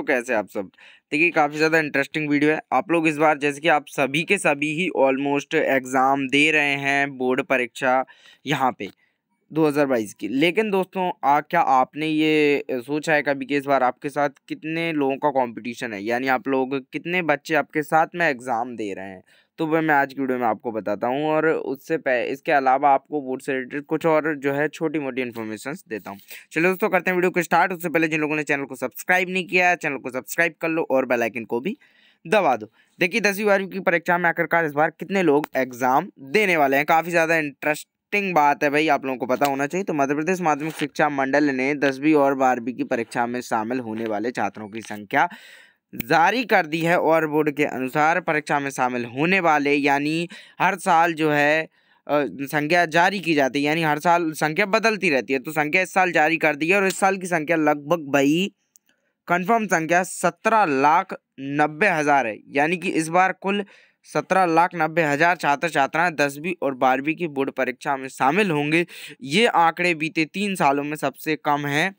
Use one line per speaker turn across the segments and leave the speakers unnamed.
दोस्तों कैसे आप सब देखिए काफ़ी ज़्यादा इंटरेस्टिंग वीडियो है आप लोग इस बार जैसे कि आप सभी के सभी ही ऑलमोस्ट एग्ज़ाम दे रहे हैं बोर्ड परीक्षा यहाँ पे 2022 की लेकिन दोस्तों आ क्या आपने ये सोचा है कभी कि इस बार आपके साथ कितने लोगों का कंपटीशन है यानी आप लोग कितने बच्चे आपके साथ में एग्ज़ाम दे रहे हैं तो वह मैं आज की वीडियो में आपको बताता हूँ और उससे इसके अलावा आपको बोर्ड से रिलेटेड कुछ और जो है छोटी मोटी इन्फॉर्मेशन देता हूँ चलो दोस्तों करते हैं वीडियो को स्टार्ट उससे पहले जिन लोगों ने चैनल को सब्सक्राइब नहीं किया चैनल को सब्सक्राइब कर लो और बेलाइकिन को भी दबा दो देखिए दसवीं बारहवीं की परीक्षा में आखिरकार इस बार कितने लोग एग्ज़ाम देने वाले हैं काफ़ी ज़्यादा इंटरेस्ट इंटरेस्टिंग बात है भाई आप लोगों को पता होना चाहिए तो मध्य प्रदेश माध्यमिक शिक्षा मंडल ने दसवीं और बारहवीं की परीक्षा में शामिल होने वाले छात्रों की संख्या जारी कर दी है और बोर्ड के अनुसार परीक्षा में शामिल होने वाले यानी हर साल जो है संख्या जारी की जाती है यानी हर साल संख्या बदलती रहती है तो संख्या इस साल जारी कर दी है और इस साल की संख्या लगभग भाई कंफर्म संख्या सत्रह लाख नब्बे हज़ार है यानी कि इस बार कुल सत्रह लाख नब्बे हज़ार छात्र छात्राएं दसवीं और बारहवीं की बोर्ड परीक्षा में शामिल होंगे ये आंकड़े बीते तीन सालों में सबसे कम हैं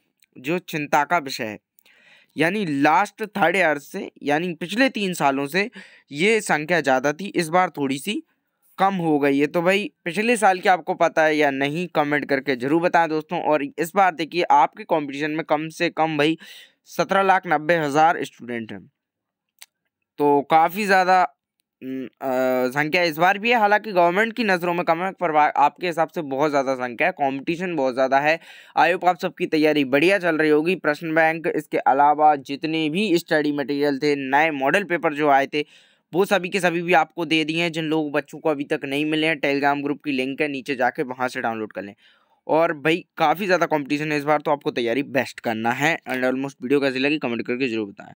जो चिंता का विषय है यानी लास्ट थर्ड ईयर से यानी पिछले तीन सालों से ये संख्या ज़्यादा थी इस बार थोड़ी सी कम हो गई है तो भाई पिछले साल की आपको पता है या नहीं कमेंट करके ज़रूर बताएं दोस्तों और इस बार देखिए आपके कंपटीशन में कम से कम भाई सत्रह लाख नब्बे हज़ार स्टूडेंट हैं तो काफ़ी ज़्यादा संख्या इस बार भी है हालांकि गवर्नमेंट की नज़रों में कम है पर आपके हिसाब से बहुत ज़्यादा संख्या है कंपटीशन बहुत ज़्यादा है आयोग आप सबकी तैयारी बढ़िया चल रही होगी प्रश्न बैंक इसके अलावा जितने भी स्टडी मटेरियल थे नए मॉडल पेपर जो आए थे वो सभी के सभी भी आपको दे दिए हैं जिन लोग बच्चों को अभी तक नहीं मिले हैं टेलीग्राम ग्रुप की लिंक है नीचे जाके वहाँ से डाउनलोड कर लें और भाई काफ़ी ज़्यादा कॉम्पिटिशन है इस बार तो आपको तैयारी बेस्ट करना है एंड ऑलमोस्ट वीडियो कैसी लगी कमेंट करके जरूर बताएँ